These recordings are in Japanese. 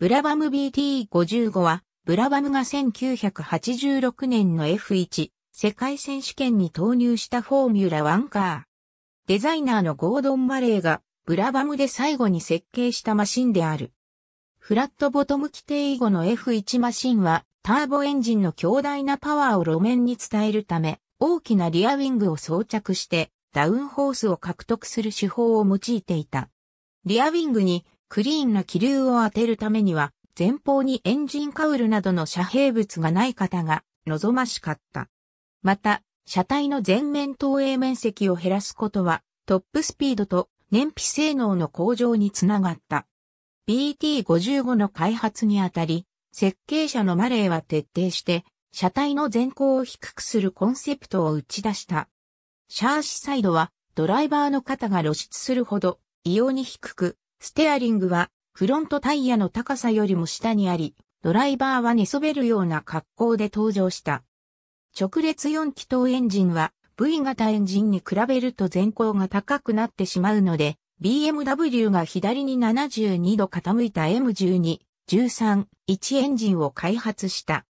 ブラバム BT55 は、ブラバムが1986年の F1 世界選手権に投入したフォーミュラ1カー。デザイナーのゴードン・バレーが、ブラバムで最後に設計したマシンである。フラットボトム規定以後の F1 マシンは、ターボエンジンの強大なパワーを路面に伝えるため、大きなリアウィングを装着して、ダウンホースを獲得する手法を用いていた。リアウィングにクリーンな気流を当てるためには、前方にエンジンカウルなどの遮蔽物がない方が望ましかった。また、車体の前面投影面積を減らすことは、トップスピードと燃費性能の向上につながった。BT55 の開発にあたり、設計者のマレーは徹底して、車体の前高を低くするコンセプトを打ち出した。シャーシサイドは、ドライバーの肩が露出するほど、異様に低く、ステアリングはフロントタイヤの高さよりも下にあり、ドライバーは寝そべるような格好で登場した。直列4気筒エンジンは V 型エンジンに比べると前高が高くなってしまうので、BMW が左に72度傾いた M12、13、1エンジンを開発した。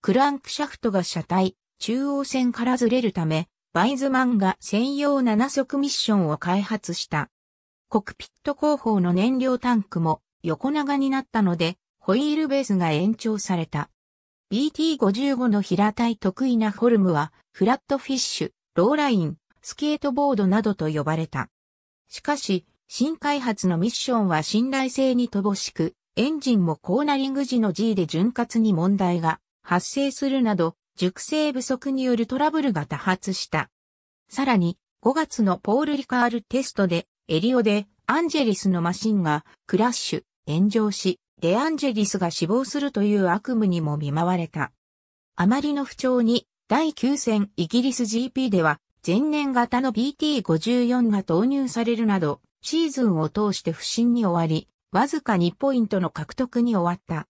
クランクシャフトが車体、中央線からずれるため、バイズマンが専用7速ミッションを開発した。コクピット後方の燃料タンクも横長になったので、ホイールベースが延長された。BT55 の平たい得意なフォルムは、フラットフィッシュ、ローライン、スケートボードなどと呼ばれた。しかし、新開発のミッションは信頼性に乏しく、エンジンもコーナリング時の G で潤滑に問題が発生するなど、熟成不足によるトラブルが多発した。さらに、5月のポール・リカールテストでエリオでアンジェリスのマシンがクラッシュ、炎上し、デアンジェリスが死亡するという悪夢にも見舞われた。あまりの不調に、第9戦イギリス GP では、前年型の BT54 が投入されるなど、シーズンを通して不振に終わり、わずか2ポイントの獲得に終わった。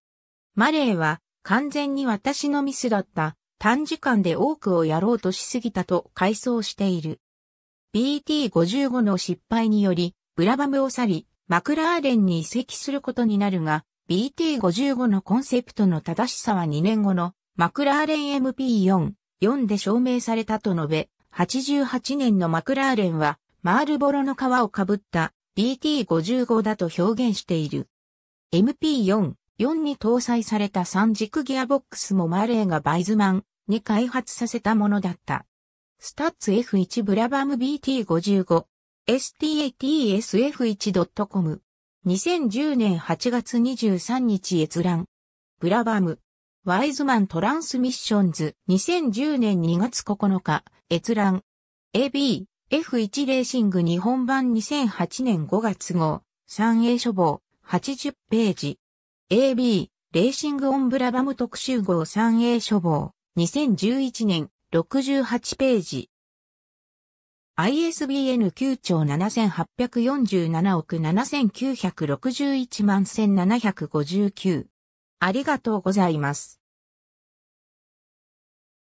マレーは、完全に私のミスだった。短時間で多くをやろうとしすぎたと回想している。BT55 の失敗により、ブラバムを去り、マクラーレンに移籍することになるが、BT55 のコンセプトの正しさは2年後のマクラーレン MP4、4で証明されたと述べ、88年のマクラーレンは、マールボロの皮をかぶった BT55 だと表現している。MP4、4に搭載された三軸ギアボックスもマーレーがバイズマンに開発させたものだった。スタッツ F1 ブラバム BT55、statsf1.com。2010年8月23日閲覧。ブラバム。ワイズマントランスミッションズ。2010年2月9日。閲覧。AB。F1 レーシング日本版2008年5月号。三英書房。80ページ。AB。レーシングオンブラバム特集号三英書房。2011年。68ページ。ISBN 9兆7847億7961万1759。ありがとうございます。